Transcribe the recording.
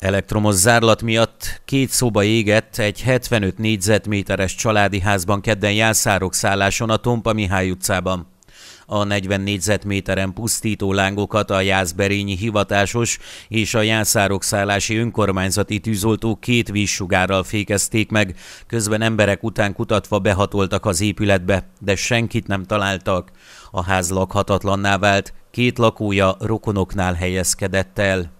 Elektromos zárlat miatt két szoba égett egy 75 négyzetméteres családi házban kedden jászárok szálláson a Tompa Mihály utcában. A 40 négyzetméteren pusztító lángokat a Jászberényi hivatásos és a Jászárok szállási önkormányzati tűzoltók két vízsugárral fékezték meg, közben emberek után kutatva behatoltak az épületbe, de senkit nem találtak. A ház lakhatatlanná vált, két lakója rokonoknál helyezkedett el.